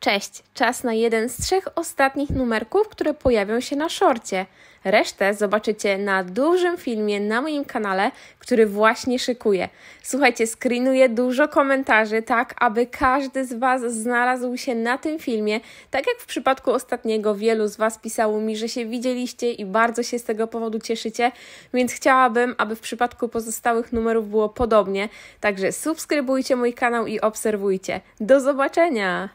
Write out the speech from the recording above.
Cześć, czas na jeden z trzech ostatnich numerków, które pojawią się na szorcie. Resztę zobaczycie na dużym filmie na moim kanale, który właśnie szykuję. Słuchajcie, screenuję dużo komentarzy, tak aby każdy z Was znalazł się na tym filmie. Tak jak w przypadku ostatniego, wielu z Was pisało mi, że się widzieliście i bardzo się z tego powodu cieszycie, więc chciałabym, aby w przypadku pozostałych numerów było podobnie. Także subskrybujcie mój kanał i obserwujcie. Do zobaczenia!